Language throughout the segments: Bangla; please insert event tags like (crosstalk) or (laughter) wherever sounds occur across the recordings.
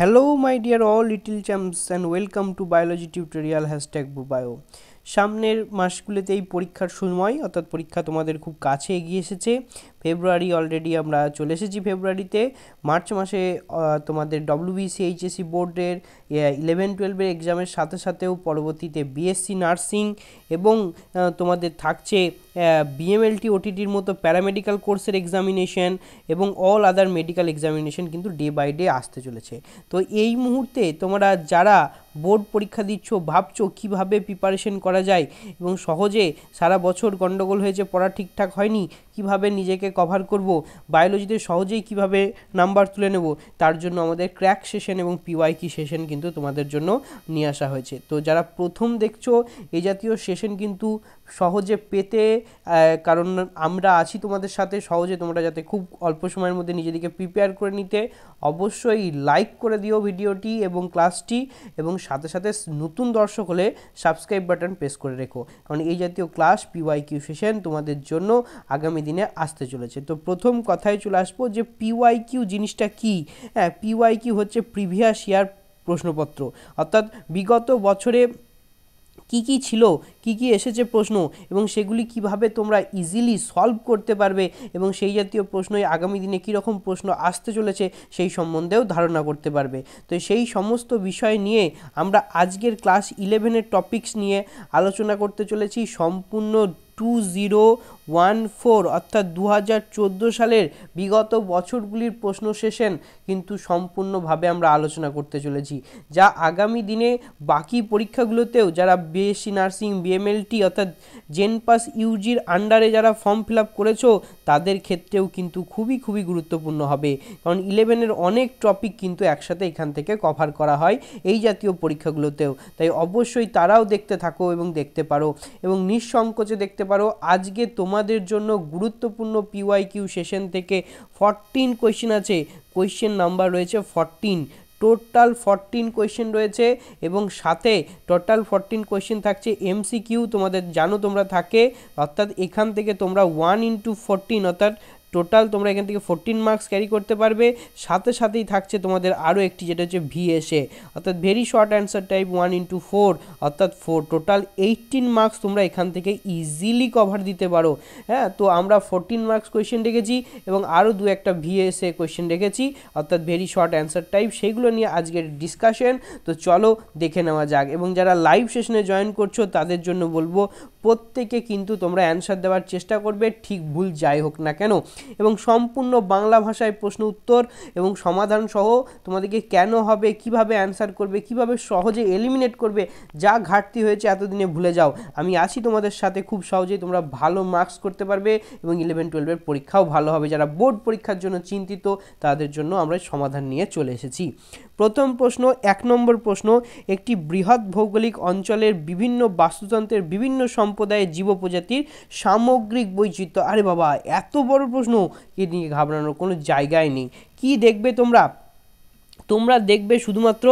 hello my dear all little champs and welcome to biology tutorial hashtag bio সামনের মাসগুলোতে এই পরীক্ষার সময় অর্থাৎ পরীক্ষা তোমাদের খুব কাছে এগিয়ে এসেছে ফেব্রুয়ারি অলরেডি আমরা চলে এসেছি ফেব্রুয়ারিতে মার্চ মাসে তোমাদের ডব্লিউবিসি এইচএসি বোর্ডের ইলেভেন টুয়েলভের এক্সামের সাথে সাথেও পরবর্তীতে বিএসসি নার্সিং এবং তোমাদের থাকছে বিএমএলটি ওটিটির মতো প্যারামেডিক্যাল কোর্সের এক্সামিনেশন এবং অল আদার মেডিকেল এক্সামিনেশন কিন্তু ডে বাই ডে আসতে চলেছে তো এই মুহূর্তে তোমরা যারা বোর্ড পরীক্ষা দিচ্ছ ভাবছো কিভাবে প্রিপারেশন করা যায় এবং সহজে সারা বছর গণ্ডগোল হয়েছে পড়া ঠিকঠাক হয়নি কিভাবে নিজেকে কভার করব বায়োলজিতে সহজেই কিভাবে নাম্বার তুলে নেব তার জন্য আমাদের ক্র্যাক সেশন এবং পিওয়াইকি সেশন কিন্তু তোমাদের জন্য নিয়ে আসা হয়েছে তো যারা প্রথম দেখছো এই জাতীয় সেশন কিন্তু সহজে পেতে কারণ আমরা আছি তোমাদের সাথে সহজে তোমরা যাতে খুব অল্প সময়ের মধ্যে নিজেদেরকে প্রিপেয়ার করে নিতে অবশ্যই লাইক করে দিও ভিডিওটি এবং ক্লাসটি এবং সাথে সাথে নতুন দর্শক হলে সাবস্ক্রাইব বাটন প্রেস করে রেখো কারণ এই জাতীয় ক্লাস পিওয়াই কিউ সেশন তোমাদের জন্য আগামী দিনে আসতে চলেছে তো প্রথম কথায় চলে আসবো যে পিওয়াই কিউ জিনিসটা কি হ্যাঁ পিওয়াই কিউ হচ্ছে প্রিভিয়াস ইয়ার প্রশ্নপত্র অর্থাৎ বিগত বছরে কি কি ছিল কি কি এসেছে প্রশ্ন এবং সেগুলি কিভাবে তোমরা ইজিলি সলভ করতে পারবে এবং সেই জাতীয় প্রশ্নই আগামী দিনে কীরকম প্রশ্ন আসতে চলেছে সেই সম্বন্ধেও ধারণা করতে পারবে তো সেই সমস্ত বিষয় নিয়ে আমরা আজকের ক্লাস ইলেভেনের টপিকস নিয়ে আলোচনা করতে চলেছি সম্পূর্ণ টু জিরো ওয়ান ফোর অর্থাৎ দু সালের বিগত বছরগুলির প্রশ্ন সেশন কিন্তু সম্পূর্ণভাবে আমরা আলোচনা করতে চলেছি যা আগামী দিনে বাকি পরীক্ষাগুলোতেও যারা বিএসসি নার্সিং বিএমএলটি অর্থাৎ জেনপাস ইউজির আন্ডারে যারা ফর্ম ফিল আপ করেছো তাদের ক্ষেত্রেও কিন্তু খুবই খুবই গুরুত্বপূর্ণ হবে কারণ ইলেভেনের অনেক টপিক কিন্তু একসাথে এখান থেকে কভার করা হয় এই জাতীয় পরীক্ষাগুলোতেও তাই অবশ্যই তারাও দেখতে থাকো এবং দেখতে পারো এবং নিঃসংকোচে দেখতে পারো আজকে তোমার তোমাদের জন্য গুরুত্বপূর্ণ পিওয়াই কিউ সেশন থেকে ফরটিন কোয়েশ্চেন আছে কোয়েশ্চেন নাম্বার রয়েছে ফরটিন টোটাল ফরটিন কোয়েশ্চেন রয়েছে এবং সাথে টোটাল ফরটিন কোয়েশ্চেন থাকছে এমসিকিউ তোমাদের জানো তোমরা থাকে অর্থাৎ এখান থেকে তোমরা ওয়ান ইন্টু ফোরটিন অর্থাৎ টোটাল তোমরা এখান থেকে ফোরটিন মার্কস ক্যারি করতে পারবে সাথে সাথেই থাকছে তোমাদের আরও একটি যেটা হচ্ছে ভিএসএ অর্থাৎ very short answer type one into four অর্থাৎ ফোর টোটাল এইটিন মার্কস তোমরা এখান থেকে ইজিলি কভার দিতে পারো হ্যাঁ তো আমরা ফোরটিন মার্কস কোয়েশ্চেন রেখেছি এবং আরও দু একটা ভিএসএ কোয়েশ্চেন রেখেছি অর্থাৎ ভেরি শর্ট অ্যান্সার টাইপ সেইগুলো নিয়ে আজকের ডিসকাশন তো চলো দেখে নেওয়া যাক এবং যারা লাইভ সেশনে জয়েন করছো তাদের জন্য বলবো প্রত্যেকে কিন্তু তোমরা অ্যান্সার দেওয়ার চেষ্টা করবে ঠিক ভুল যাই হোক না কেন এবং সম্পূর্ণ বাংলা ভাষায় প্রশ্ন উত্তর এবং সমাধান সহ তোমাদেরকে কেন হবে কিভাবে অ্যান্সার করবে কিভাবে সহজে এলিমিনেট করবে যা ঘাটতি হয়েছে এতদিনে ভুলে যাও আমি আছি তোমাদের সাথে খুব সহজেই তোমরা ভালো মার্কস করতে পারবে এবং ইলেভেন টুয়েলভের পরীক্ষাও ভালো হবে যারা বোর্ড পরীক্ষার জন্য চিন্তিত তাদের জন্য আমরা সমাধান নিয়ে চলে এসেছি প্রথম প্রশ্ন এক নম্বর প্রশ্ন একটি বৃহৎ ভৌগোলিক অঞ্চলের বিভিন্ন বাস্তুতন্ত্রের বিভিন্ন সম্প সম্প্রদায়ের জীব প্রজাতির সামগ্রিক বৈচিত্র্য আরে বাবা এত বড় প্রশ্ন এ নিয়ে ঘাবড়ানোর কোনো জায়গায় নেই কি দেখবে তোমরা তোমরা দেখবে শুধুমাত্র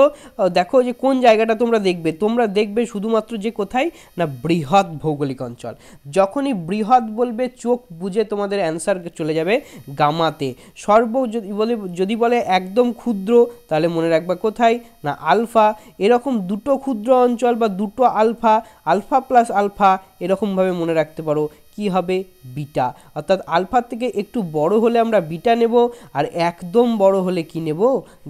দেখো যে কোন জায়গাটা তোমরা দেখবে তোমরা দেখবে শুধুমাত্র যে কোথায় না বৃহৎ ভৌগোলিক অঞ্চল যখনই বৃহৎ বলবে চোখ বুঝে তোমাদের অ্যান্সার চলে যাবে গামাতে সর্ব যদি বলে যদি বলে একদম ক্ষুদ্র তাহলে মনে রাখবা কোথায় না আলফা এরকম দুটো ক্ষুদ্র অঞ্চল বা দুটো আলফা আলফা প্লাস আলফা এরকমভাবে মনে রাখতে পারো কি হবে বিটা অর্থাৎ আলফার থেকে একটু বড় হলে আমরা বিটা নেব আর একদম বড় হলে কি নেব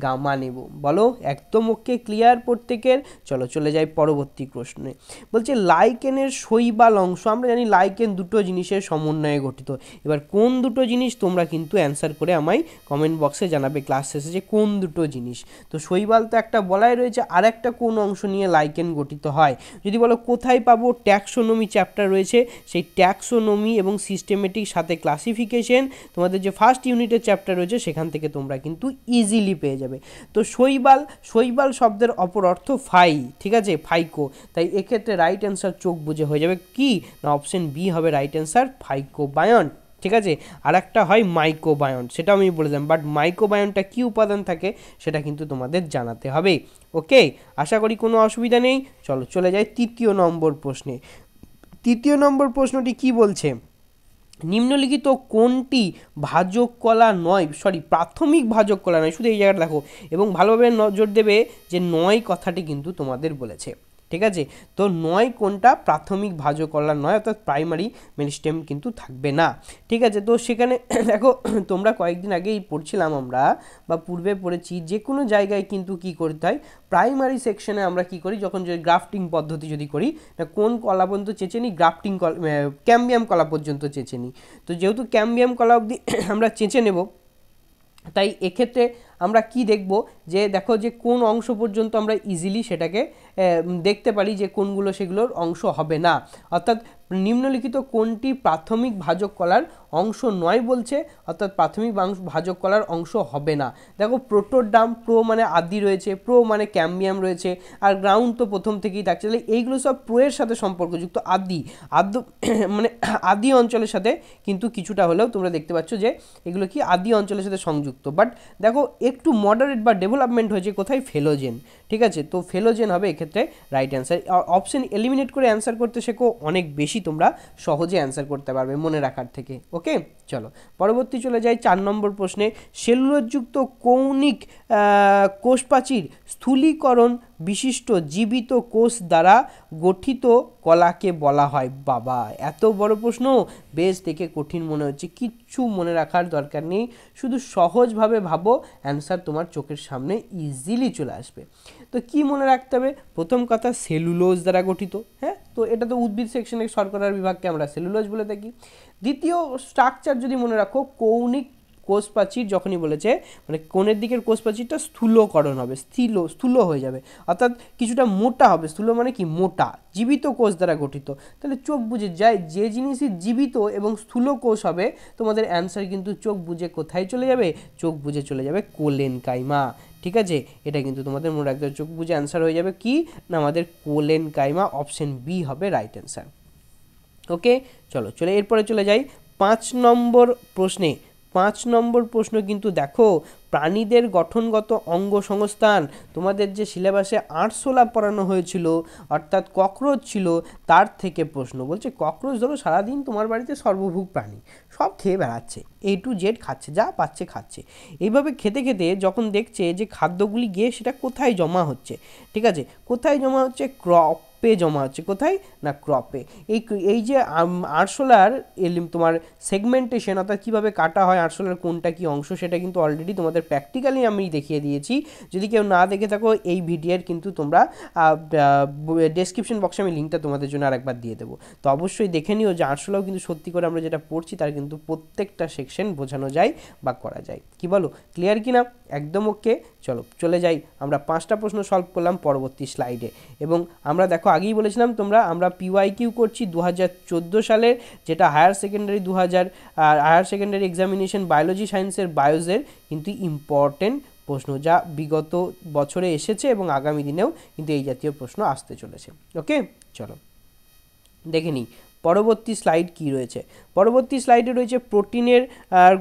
গামা নেব বলো একদম ওকে ক্লিয়ার প্রত্যেকের চলো চলে যাই পরবর্তী প্রশ্নে বলছে লাইকেনের শৈবাল অংশ আমরা জানি লাইকেন দুটো জিনিসের সমন্বয়ে গঠিত এবার কোন দুটো জিনিস তোমরা কিন্তু অ্যান্সার করে আমায় কমেন্ট বক্সে জানাবে ক্লাস শেষে যে কোন দুটো জিনিস তো শৈবাল তো একটা বলাই রয়েছে আর একটা কোন অংশ নিয়ে লাইকেন গঠিত হয় যদি বলো কোথায় পাবো ট্যাক্সোনমি চ্যাপ্টার রয়েছে সেই ট্যাক্স ট্যাক্সোনমি এবং সিস্টেমেটিক সাথে ক্লাসিফিকেশন তোমাদের যে ফার্স্ট ইউনিটের চ্যাপ্টার রয়েছে সেখান থেকে তোমরা কিন্তু ইজিলি পেয়ে যাবে তো শৈবাল শৈবাল শব্দের অপর অর্থ ফাই ঠিক আছে ফাইকো তাই এক্ষেত্রে রাইট অ্যান্সার চোখ বুঝে হয়ে যাবে কি না অপশন বি হবে রাইট অ্যান্সার ফাইকোবায়ন ঠিক আছে আর একটা হয় মাইকোবায়ন সেটাও আমি বলে দিলাম বাট মাইকোবায়নটা কী উপাদান থাকে সেটা কিন্তু তোমাদের জানাতে হবে ওকে আশা করি কোনো অসুবিধা নেই চলো চলে যাই তৃতীয় নম্বর প্রশ্নে তৃতীয় নম্বর প্রশ্নটি কি বলছে নিম্নলিখিত কোনটি ভাজক কলা নয় সরি প্রাথমিক ভাজক কলা নয় শুধু এই জায়গাটা দেখো এবং ভালোভাবে নজর দেবে যে নয় কথাটি কিন্তু তোমাদের বলেছে ঠিক আছে তো নয় কোনটা প্রাথমিক ভাজকল্লা নয় অর্থাৎ প্রাইমারি মেরিস্টেম কিন্তু থাকবে না ঠিক আছে তো সেখানে (clears throat) দেখো তোমরা কয়েকদিন আগেই পড়ছিলাম আমরা বা পূর্বে পড়েছি যে কোনো জায়গায় কিন্তু কি করতে হয় প্রাইমারি সেকশনে আমরা কি করি যখন যদি গ্রাফটিং পদ্ধতি যদি করি না কোন কলা পর্যন্ত চেঁচে নিই গ্রাফটিং ক্যাম্বিয়াম কলা পর্যন্ত চেঁচে নিই তো যেহেতু ক্যাম্বিয়াম কলা অবধি (clears throat) আমরা চেঁচে নেব তাই এক্ষেত্রে আমরা কি দেখব যে দেখো যে কোন অংশ পর্যন্ত আমরা ইজিলি সেটাকে দেখতে পারি যে কোনগুলো সেগুলোর অংশ হবে না অর্থাৎ নিম্নলিখিত কোনটি প্রাথমিক ভাজক কলার অংশ নয় বলছে অর্থাৎ প্রাথমিক ভাজক কলার অংশ হবে না দেখো প্রোটোডাম প্রো মানে আদি রয়েছে প্রো মানে ক্যাম্বিয়াম রয়েছে আর গ্রাউন্ড তো প্রথম থেকেই থাকছে তাহলে এইগুলো সব প্রোয়ের সাথে সম্পর্কযুক্ত আদি আদ্য (clears throat) মানে আদি অঞ্চলের সাথে কিন্তু কিছুটা হলেও তোমরা দেখতে পাচ্ছ যে এগুলো কি আদি অঞ্চলের সাথে সংযুক্ত বাট দেখো একটু মডারেট বা ডেভেলপমেন্ট হয়েছে কোথায় ফেলোজেন ঠিক আছে তো ফেলোজেন হবে এক্ষেত্রে রাইট অ্যান্সার অপশন এলিমিনেট করে অ্যান্সার করতে শেখো অনেক বেশি তোমরা সহজে অ্যান্সার করতে পারবে মনে রাখার থেকে ওকে চলো পরবর্তী চলে যাই চার নম্বর প্রশ্নে সেলুলোজযুক্ত কৌণিক কোষপাচির স্থূলীকরণ বিশিষ্ট জীবিত কোষ দ্বারা গঠিত কলাকে বলা হয় বাবা এত বড় প্রশ্ন বেশ দেখে কঠিন মনে হচ্ছে কিচ্ছু মনে রাখার দরকার নেই শুধু সহজভাবে ভাবো অ্যান্সার তোমার চোখের সামনে ইজিলি চলে আসবে তো কি মনে রাখতে হবে প্রথম কথা সেলুলোজ দ্বারা গঠিত হ্যাঁ তো এটা তো উদ্ভিদ সেকশনের শর্করার বিভাগকে আমরা সেলুলোজ বলে থাকি দ্বিতীয় স্ট্রাকচার যদি মনে রাখো কৌণিক কোষ প্রাচীর যখনই বলেছে মানে কোণের দিকের কোষ প্রাচীরটা স্থূলকরণ হবে স্থিল স্থূল হয়ে যাবে অর্থাৎ কিছুটা মোটা হবে স্থূল মানে কি মোটা জীবিত কোষ দ্বারা গঠিত তাহলে চোখ বুঝে যায় যে জিনিসই জীবিত এবং স্থূল কোষ হবে তোমাদের অ্যান্সার কিন্তু চোখ বুঝে কোথায় চলে যাবে চোখ বুঝে চলে যাবে কোলেন কাইমা ঠিক আছে এটা কিন্তু তোমাদের মনে রাখতে চোখ বুঝে অ্যান্সার হয়ে যাবে কি না আমাদের কোলেন কাইমা অপশন বি হবে রাইট অ্যান্সার ওকে চলো চলে এরপরে চলে যাই পাঁচ নম্বর প্রশ্নে পাঁচ নম্বর প্রশ্ন কিন্তু দেখো প্রাণীদের গঠনগত অঙ্গ সংস্থান তোমাদের যে সিলেবাসে আরশোলা পড়ানো হয়েছিল অর্থাৎ ককরোচ ছিল তার থেকে প্রশ্ন বলছে ককরোচ ধরো সারাদিন তোমার বাড়িতে সর্বভুক প্রাণী সব খেয়ে বেড়াচ্ছে এ টু জেড খাচ্ছে যা পাচ্ছে খাচ্ছে এইভাবে খেতে খেতে যখন দেখছে যে খাদ্যগুলি গিয়ে সেটা কোথায় জমা হচ্ছে ঠিক আছে কোথায় জমা হচ্ছে ক্রপ ক্রপে জমা হচ্ছে কোথায় না ক্রপে এই এই যে আরশোলার তোমার সেগমেন্টেশন অর্থাৎ কীভাবে কাটা হয় আরশোলার কোনটা কি অংশ সেটা কিন্তু অলরেডি তোমাদের প্র্যাকটিক্যালি আমি দেখিয়ে দিয়েছি যদি কেউ না দেখে থাকো এই ভিডিওর কিন্তু তোমরা ডেসক্রিপশন বক্সে আমি লিঙ্কটা তোমাদের জন্য আরেকবার দিয়ে দেবো তো অবশ্যই দেখে নিও যে আরশোলাও কিন্তু সত্যি করে আমরা যেটা পড়ছি তার কিন্তু প্রত্যেকটা সেকশন বোঝানো যায় বা করা যায় কি বলো ক্লিয়ার কি না একদম ওকে চলো চলে যাই আমরা পাঁচটা প্রশ্ন সলভ করলাম পরবর্তী স্লাইডে এবং আমরা দেখো আগেই বলেছিলাম তোমরা আমরা পিওয়াই কিউ করছি দু হাজার সালের যেটা হায়ার সেকেন্ডারি দু হাজার হায়ার সেকেন্ডারি এক্সামিনেশন বায়োলজি সায়েন্সের বায়োজের কিন্তু ইম্পর্টেন্ট প্রশ্ন যা বিগত বছরে এসেছে এবং আগামী দিনেও কিন্তু এই জাতীয় প্রশ্ন আসতে চলেছে ওকে চলো দেখে নিই পরবর্তী স্লাইড কি রয়েছে পরবর্তী স্লাইডে রয়েছে প্রোটিনের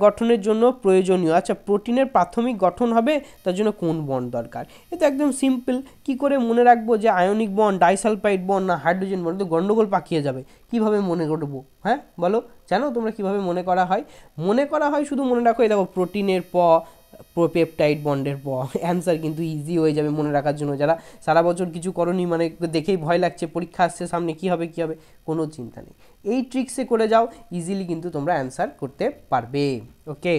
গঠনের জন্য প্রয়োজনীয় আচ্ছা প্রোটিনের প্রাথমিক গঠন হবে তার জন্য কোন বন্ড দরকার এ তো একদম সিম্পল কি করে মনে রাখবো যে আয়নিক বন্ড ডাইসালফাইড বন্ড না হাইড্রোজেন বন্ড তো গণ্ডগোল পাকিয়ে যাবে কিভাবে মনে করবো হ্যাঁ বলো জানো তোমরা কিভাবে মনে করা হয় মনে করা হয় শুধু মনে রাখো এই দেখো প্রোটিনের প প্রোপেপটাইড বন্ডের অ্যান্সার কিন্তু ইজি হয়ে যাবে মনে রাখার জন্য যারা সারা বছর কিছু করনি মানে দেখেই ভয় লাগছে পরীক্ষা আসছে সামনে কি হবে কি হবে কোনো চিন্তা নেই এই ট্রিক্সে করে যাও ইজিলি কিন্তু তোমরা অ্যান্সার করতে পারবে ওকে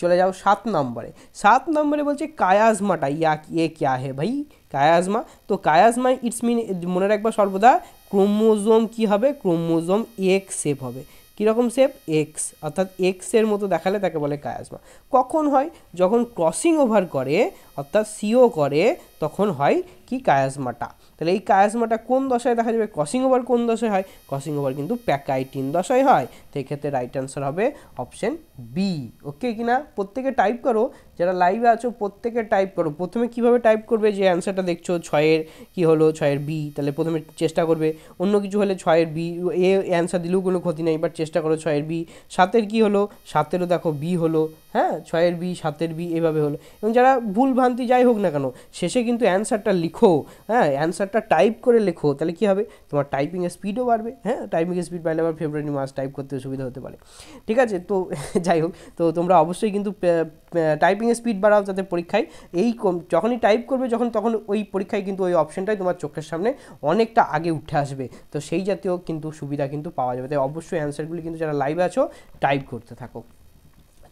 চলে যাও সাত নম্বরে সাত নম্বরে বলছে কায়াজমাটা ইয়া এ ক্যা হে ভাই কায়াজমা তো কায়াজমা ইটস মিন মনে রাখবা সর্বদা ক্রোমোজোম কি হবে ক্রোমোজোম এক সেপ হবে কীরকম শেপ এক্স অর্থাৎ এক্সের মতো দেখালে তাকে বলে কায়াজমা কখন হয় যখন ক্রসিং ওভার করে অর্থাৎ সিও করে তখন হয় কি কায়াজমাটা তাহলে এই কায়াজমাটা কোন দশায় দেখা যাবে ক্রসিং ওভার কোন দশায় হয় ক্রসিং ওভার কিন্তু প্যাকাইটিন দশায় হয় তো এক্ষেত্রে রাইট অ্যান্সার হবে অপশন বি ওকে কিনা প্রত্যেকে টাইপ করো যারা লাইভে আছো প্রত্যেকে টাইপ করো প্রথমে কিভাবে টাইপ করবে যে অ্যান্সারটা দেখছো ছয়ের কি হলো ছয়ের বি তাহলে প্রথমে চেষ্টা করবে অন্য কিছু হলে ছয়ের বি এ অ্যান্সার দিলেও কোনো ক্ষতি নেই বাট চেষ্টা করো ছয়ের বি সাতের কি হলো সাতেরও দেখো বি হলো হ্যাঁ ছয়ের বি সাতের বি এভাবে হলো এবং যারা ভুল ভ্রান্তি যাই হোক না কেন শেষে কিন্তু অ্যান্সারটা লিখো হ্যাঁ অ্যান্সারটা টাইপ করে লেখো তাহলে কী হবে তোমার টাইপিংয়ের স্পিডও বাড়বে হ্যাঁ টাইপিংয়ের স্পিড বাড়লে আবার ফেব্রুয়ারি মাস টাইপ করতে সুবিধা হতে পারে ঠিক আছে তো (laughs) যাই হোক তো তোমরা অবশ্যই কিন্তু টাইপিংয়ের স্পিড বাড়াও যাতে পরীক্ষায় এই যখনই টাইপ করবে যখন তখন ওই পরীক্ষায় কিন্তু ওই অপশনটাই তোমার চোখের সামনে অনেকটা আগে উঠে আসবে তো সেই জাতীয় কিন্তু সুবিধা কিন্তু পাওয়া যাবে তাই অবশ্যই অ্যান্সারগুলি কিন্তু যারা লাইভে আছো টাইপ করতে থাকো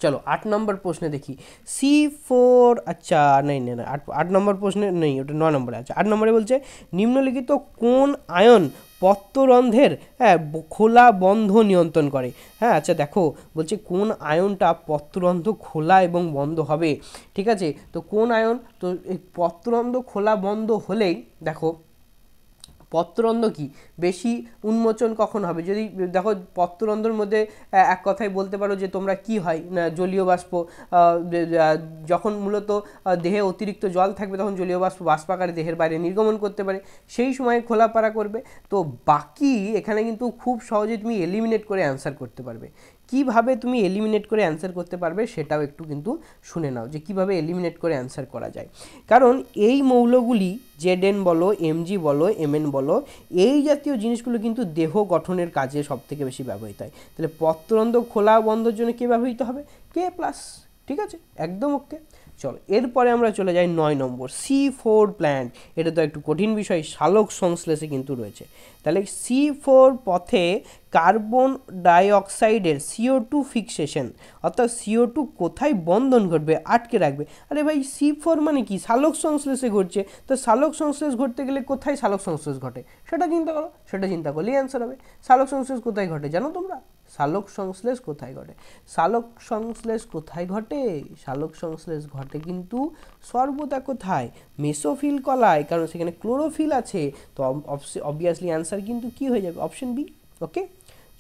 চলো আট নম্বর প্রশ্নে দেখি সি ফোর আচ্ছা নাই না আট আট নম্বর প্রশ্নে নেই ওটা নয় নম্বরে আছে আট নম্বরে বলছে নিম্নলিখিত কোন আয়ন পত্তরন্ধ্রের হ্যাঁ খোলা বন্ধ নিয়ন্ত্রণ করে হ্যাঁ আচ্ছা দেখো বলছে কোন আয়নটা পত্তরন্ধ খোলা এবং বন্ধ হবে ঠিক আছে তো কোন আয়ন তো এই পত্তরন্ধ খোলা বন্ধ হলেই দেখো পত্ররন্ধ্র কি বেশি উন্মোচন কখন হবে যদি দেখো পত্ররন্ধ্রর মধ্যে এক কথায় বলতে পারো যে তোমরা কি হয় না জলীয় বাষ্প যখন মূলত দেহে অতিরিক্ত জল থাকবে তখন জলীয় বাষ্প বাষ্পাকারে দেহের বাইরে নির্গমন করতে পারে সেই সময় খোলাপাড়া করবে তো বাকি এখানে কিন্তু খুব সহজে তুমি এলিমিনেট করে অ্যান্সার করতে পারবে কীভাবে তুমি এলিমিনেট করে অ্যান্সার করতে পারবে সেটাও একটু কিন্তু শুনে নাও যে কিভাবে এলিমিনেট করে অ্যান্সার করা যায় কারণ এই মৌলগুলি জেডেন বলো এমজি বলো এমএন বলো এই জাতীয় জিনিসগুলো কিন্তু দেহ গঠনের কাজে সবথেকে বেশি ব্যবহৃত হয় তাহলে পত্রন্ধ খোলা বন্ধর জন্য কে ব্যবহৃত হবে কে প্লাস ঠিক আছে একদম ওকে চলো এরপরে আমরা চলে যাই নয় নম্বর সি ফোর প্ল্যান্ট এটা তো একটু কঠিন বিষয় শালক সংশ্লেষে কিন্তু রয়েছে তাহলে সি ফোর পথে কার্বন ডাইঅক্সাইডের সিও টু ফিক্সেশন অর্থাৎ সিও টু কোথায় বন্ধন ঘটবে আটকে রাখবে আরে ভাই সি ফোর মানে কি শালক সংশ্লেষে ঘটছে তো শালক সংশ্লেষ ঘটতে গেলে কোথায় শালক সংশ্লেষ ঘটে সেটা চিন্তা করো সেটা চিন্তা করলেই অ্যান্সার হবে শালক সংশ্লেষ কোথায় ঘটে জানো তোমরা সালোক সংশ্লেষ কোথায় ঘটে সালোক সংশ্লেষ কোথায় ঘটে সালোক সংশ্লেষ ঘটে কিন্তু সর্বদা কোথায় মেসোফিল কলায় কারণ সেখানে ক্লোরোফিল আছে তো অবভিয়াসলি অ্যান্সার কিন্তু কি হয়ে যাবে অপশন বি ওকে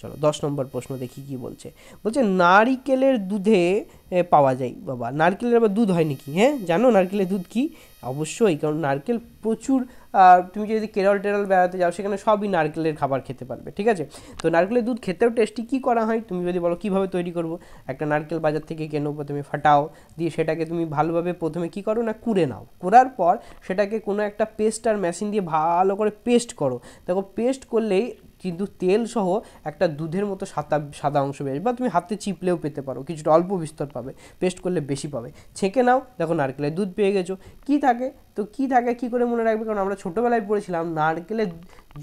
চলো দশ নম্বর প্রশ্ন দেখি কি বলছে বলছে নারিকেলের দুধে পাওয়া যায় বাবা নারকেলের আবার দুধ হয় নাকি হ্যাঁ জানো নারকেলের দুধ কি অবশ্যই কারণ নারকেল প্রচুর তুমি যদি কেরল টেরল বেড়াতে যাও সেখানে সবই নারকেলের খাবার খেতে পারবে ঠিক আছে তো নারকেলের দুধ খেতেও টেস্টি কী করা হয় তুমি যদি বলো কীভাবে তৈরি করবো একটা নারকেল বাজার থেকে কেনো প্রথমে ফাটাও দিয়ে সেটাকে তুমি ভালোভাবে প্রথমে কী করো না কুড়ে নাও কুড়ার পর সেটাকে কোনো একটা পেস্ট আর মেশিন দিয়ে ভালো করে পেস্ট করো দেখো পেস্ট করলেই কিন্তু তেল সহ একটা দুধের মতো সাদা সাদা অংশ বেশ বা তুমি হাতে চিপলেও পেতে পারো কিছুটা অল্প বিস্তর পাবে পেস্ট করলে বেশি পাবে ছেঁকে নাও দেখো নারকেলের দুধ পেয়ে গেছো কী থাকে তো কী থাকে কী করে মনে রাখবে কারণ আমরা ছোটোবেলায় পড়েছিলাম নারকেলের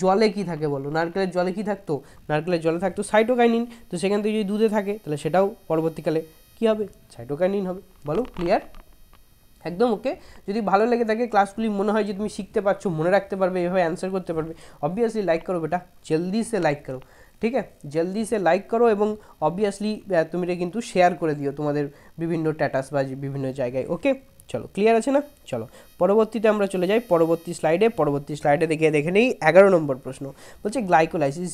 জলে কি থাকে বলো নারকেলের জলে কি থাকতো নারকেলের জলে থাকতো সাইটোকাইনিন তো সেখান থেকে যদি দুধে থাকে তাহলে সেটাও পরবর্তীকালে কী হবে সাইটোকাইনিন হবে বলো ক্লিয়ার থাকদুমকে যদি ভালো লাগে তাহলে ক্লাসগুলি মোনা হয় যে তুমি শিখতে পাচ্ছ মনে রাখতে পারবে এভাবে অ্যানসার করতে পারবে obviously লাইক করো बेटा जल्दी से लाइक करो ठीक है जल्दी से लाइक करो एवं obviously তোমাদের কিন্তু শেয়ার করে দিও তোমাদের বিভিন্ন স্ট্যাটাস বা বিভিন্ন জায়গায় ओके চলো ক্লিয়ার আছে না চলো পরবর্তীতে আমরা চলে যাই পরবর্তী স্লাইডে পরবর্তী স্লাইডে দেখে দেখে নেই এগারো নম্বর প্রশ্ন বলছে গ্লাইকোলাইসিস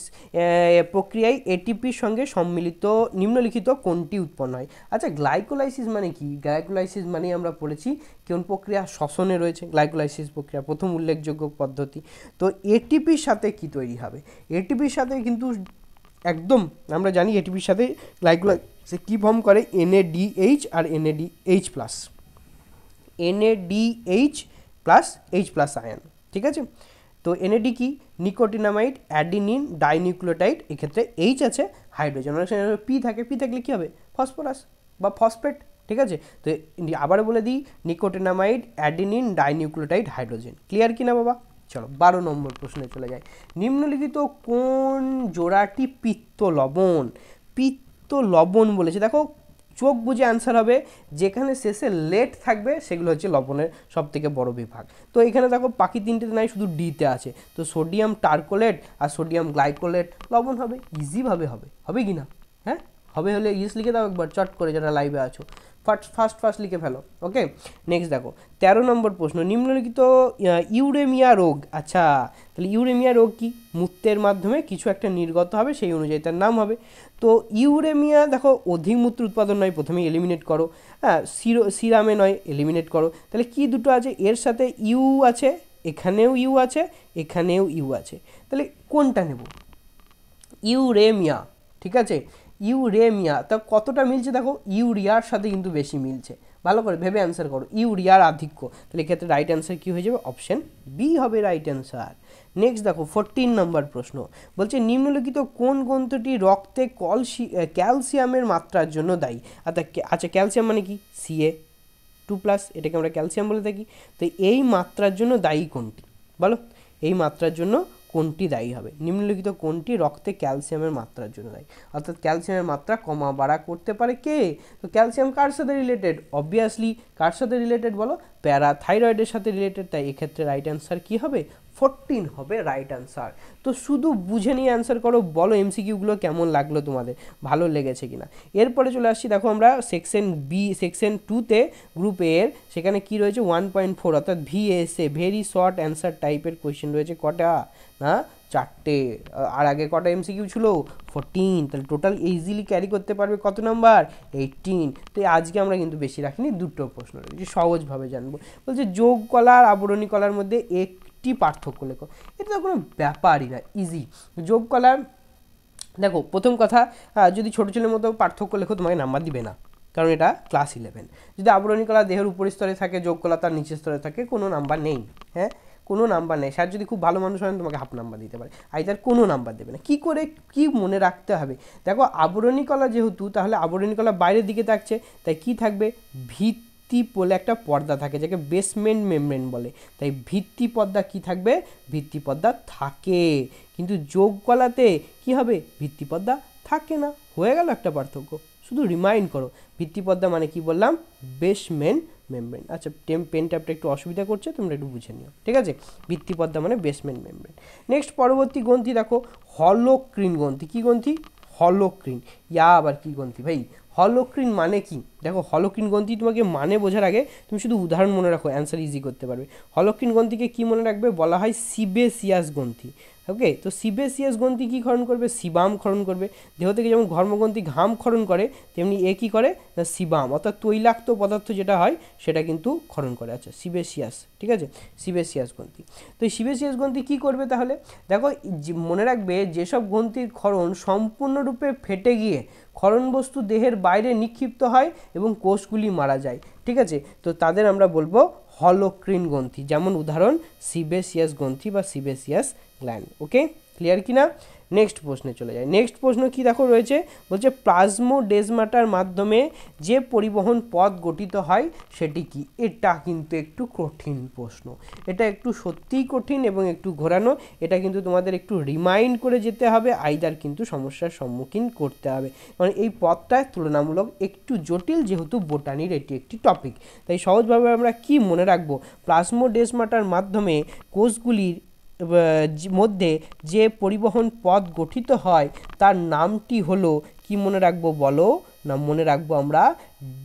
প্রক্রিয়ায় এটিপির সঙ্গে সম্মিলিত নিম্নলিখিত কোনটি উৎপন্ন হয় আচ্ছা গ্লাইকোলাইসিস মানে কি গ্লাইকোলাইসিস মানে আমরা পড়েছি কোন প্রক্রিয়া শ্বসনে রয়েছে গ্লাইকোলাইসিস প্রক্রিয়া প্রথম উল্লেখযোগ্য পদ্ধতি তো এটিপির সাথে কি তৈরি হবে এটিপির সাথে কিন্তু একদম আমরা জানি এটিপির সাথে গ্লাইকোলাইসিস কী ফর্ম করে এনএডিএইচ আর NADH plus NADH plus H plus ion ঠিক আছে তো এনএডি কি নিকোটিনামাইড অ্যাডিনিন ডাইনিউক্লিওটাইড এক্ষেত্রে এইচ আছে হাইড্রোজেন অনেক সময় পি থাকে পি থাকলে কী হবে ফসফরাস বা ফসফেট ঠিক আছে তো আবার বলে দিই nicotinamide adenine dinucleotide hydrogen clear কি কিনা বাবা চলো বারো নম্বর প্রশ্নে চলে যায় নিম্নলিখিত কোন জোড়াটি পিত্ত লবণ পিত্ত লবণ বলেছে দেখো চোখ বুঝে অ্যান্সার হবে যেখানে শেষে লেট থাকবে সেগুলো হচ্ছে লবণের সবথেকে বড় বিভাগ তো এখানে দেখো পাখি তিনটে নাই শুধু ডিতে আছে তো সোডিয়াম টার্কোলেট আর সোডিয়াম গ্লাইকোলেট লবণ হবে ইজিভাবে হবে হবে কি না হ্যাঁ হবে হলে ইস লিখে দাও একবার চট করে যারা লাইভে আছো ফার্স্ট ফার্স্ট ফার্স্ট লিখে ফেলো ওকে নেক্সট দেখো তেরো নম্বর প্রশ্ন নিম্নলিখিত ইউরেমিয়া রোগ আচ্ছা তাহলে ইউরেমিয়া রোগ কি মূত্রের মাধ্যমে কিছু একটা নির্গত হবে সেই অনুযায়ী তার নাম হবে তো ইউরেমিয়া দেখো অধিক মূত্র উৎপাদন নয় প্রথমে এলিমিনেট করো হ্যাঁ সিরো সিরামে নয় এলিমিনেট করো তাহলে কি দুটো আছে এর সাথে ইউ আছে এখানেও ইউ আছে এখানেও ইউ আছে তাহলে কোনটা নেব ইউরেমিয়া ঠিক আছে ইউরেমিয়া তা কতটা মিলছে দেখো ইউরিয়ার সাথে কিন্তু বেশি মিলছে ভালো করে ভেবে অ্যান্সার করো ইউরিয়ার আধিক্য তাহলে এক্ষেত্রে রাইট অ্যান্সার কী হয়ে যাবে অপশান বি হবে রাইট অ্যান্সার নেক্সট দেখো ফোরটিন নম্বর প্রশ্ন বলছে নিম্নলিখিত কোন গ্রন্থটি রক্তে কলসি ক্যালসিয়ামের মাত্রার জন্য দায়ী আচ্ছা ক্যালসিয়াম আচ্ছা, মানে কি সিএ টু প্লাস এটাকে আমরা ক্যালসিয়াম বলে থাকি তো এই মাত্রার জন্য দায়ী কোনটি বলো এই মাত্রার জন্য কোনটি দায়ী হবে নিম্নলিখিত কোনটি রক্তে ক্যালসিয়ামের মাত্রার জন্য দায়ী অর্থাৎ ক্যালসিয়ামের মাত্রা কমা বাড়া করতে পারে কে তো ক্যালসিয়াম কার সাথে রিলেটেড অবভিয়াসলি কার সাথে রিলেটেড বলো প্যারাথাইরয়েডের সাথে রিলেটেড তাই এক্ষেত্রে রাইট অ্যান্সার কী হবে ফোরটিন হবে রাইট অ্যান্সার তো শুধু বুঝে নিয়ে অ্যান্সার করো বলো এমসিকিউগুলো কেমন লাগলো তোমাদের ভালো লেগেছে কিনা এরপরে চলে আসছি দেখো আমরা সেকশন বি সেকশন টুতে গ্রুপ এর সেখানে কি রয়েছে ওয়ান পয়েন্ট ফোর অর্থাৎ ভিএসএ ভেরি শর্ট অ্যান্সার টাইপের কোয়েশ্চেন রয়েছে কটা না চারটে আর আগে কটা এমসিকিউ ছিল ফোরটিন তাহলে টোটাল ইজিলি ক্যারি করতে পারবে কত নাম্বার এইটিন তো আজকে আমরা কিন্তু বেশি রাখিনি দুটো প্রশ্ন রয়েছে সহজভাবে জানবো বলছে যোগ কলা আর আবরণী কলার মধ্যে এক একটি পার্থক্য লেখো এটা তো কোনো ব্যাপারই না ইজি যোগ কলা দেখো প্রথম কথা যদি ছোটো ছেলের মতো পার্থক্য লেখো তোমাকে নাম্বার দিবে না কারণ এটা ক্লাস ইলেভেন যদি আবরণী কলা দেহের উপরের স্তরে থাকে যোগ কলা তার নিচের স্তরে থাকে কোনো নাম্বার নেই হ্যাঁ কোনো নাম্বার নেই স্যার যদি খুব ভালো মানুষ হন তোমাকে হাফ নাম্বার দিতে পারে তার কোনো নাম্বার দেবে না কী করে কি মনে রাখতে হবে দেখো আবরণী কলা যেহেতু তাহলে আবরণী কলা বাইরের দিকে থাকছে তাই কি থাকবে ভিত ভিত্তি বলে একটা পর্দা থাকে যাকে বেসমেন্ট মেমব্রেন বলে তাই ভিত্তি পর্দা কি থাকবে ভিত্তি পর্দা থাকে কিন্তু যোগ কলাতে কি হবে ভিত্তি পর্দা থাকে না হয়ে গেল একটা পার্থক্য শুধু রিমাইন্ড করো পর্দা মানে কি বললাম বেসমেন্ট মেমব্রেন আচ্ছা টেম পেন ট্যাপটা একটু অসুবিধা করছে তোমরা একটু বুঝে নিও ঠিক আছে পর্দা মানে বেসমেন্ট মেমব্রেন নেক্সট পরবর্তী গ্রন্থি দেখো হলোক্রিন গ্রন্থি কী গ্রন্থি হলোক্রিন ইয়া আবার কি গ্রন্থি ভাই হলোক্রিন মানে কি দেখো হলোক্রিন গ্রন্থি তোমাকে মানে বোঝার আগে তুমি শুধু উদাহরণ মনে রাখো অ্যান্সার ইজি করতে পারবে হলোক্রিন গ্রন্থিকে কী মনে রাখবে বলা হয় সিবেসিয়াস গ্রন্থি ওকে তো সিবেসিয়াস e গ্রন্থি কী ক্ষরণ করবে সিবাম ক্ষরণ করবে দেহ থেকে যেমন ঘর্মগ্রন্থি ঘাম ক্ষরণ করে তেমনি এ কী করে না সিবাম অর্থাৎ তৈলাক্ত পদার্থ যেটা হয় সেটা কিন্তু ক্ষরণ করে আচ্ছা সিবেসিয়াস e ঠিক আছে সিবেসিয়াস e গ্রন্থি তো এই সিবেসিয়াস গ্রন্থি কী করবে তাহলে দেখো মনে রাখবে যেসব গ্রন্থির ক্ষরণ সম্পূর্ণরূপে ফেটে গিয়ে ক্ষরণ বস্তু দেহের বাইরে নিক্ষিপ্ত হয় এবং কোষগুলি মারা যায় ঠিক আছে তো তাদের আমরা বলবো হলোক্রিন গ্রন্থি যেমন উদাহরণ সিবেসিয়াস গ্রন্থি বা সিবেসিয়াস গ্ল্যান্ড ওকে ক্লিয়ার কিনা নেক্সট প্রশ্নে চলে যায় নেক্সট প্রশ্ন কি দেখো রয়েছে বলছে প্লাজমোডেজমাটার মাধ্যমে যে পরিবহন পথ গঠিত হয় সেটি কি এটা কিন্তু একটু কঠিন প্রশ্ন এটা একটু সত্যিই কঠিন এবং একটু ঘোরানো এটা কিন্তু তোমাদের একটু রিমাইন্ড করে যেতে হবে আইদার কিন্তু সমস্যার সম্মুখীন করতে হবে কারণ মানে এই পথটা তুলনামূলক একটু জটিল যেহেতু বোটানির এটি একটি টপিক তাই সহজভাবে আমরা কি মনে রাখবো প্লাজমোডেজমাটার মাধ্যমে কোষগুলির মধ্যে যে পরিবহন পথ গঠিত হয় তার নামটি হলো কি মনে রাখবো বলো না মনে রাখবো আমরা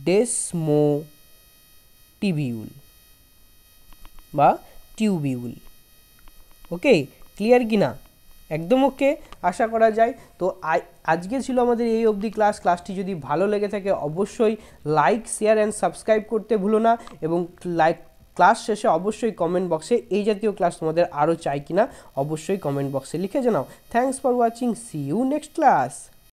ডেসমো টিবিউল বা টিউবিউল ওকে ক্লিয়ার কি না একদম ওকে আশা করা যায় তো আজকে ছিল আমাদের এই অবধি ক্লাস ক্লাসটি যদি ভালো লেগে থাকে অবশ্যই লাইক শেয়ার অ্যান্ড সাবস্ক্রাইব করতে ভুলো না এবং লাইক ক্লাস শেষে অবশ্যই কমেন্ট বক্সে এই জাতীয় ক্লাস তোমাদের আরও চাই কিনা অবশ্যই কমেন্ট বক্সে লিখে জানাও thanks for watching see you next class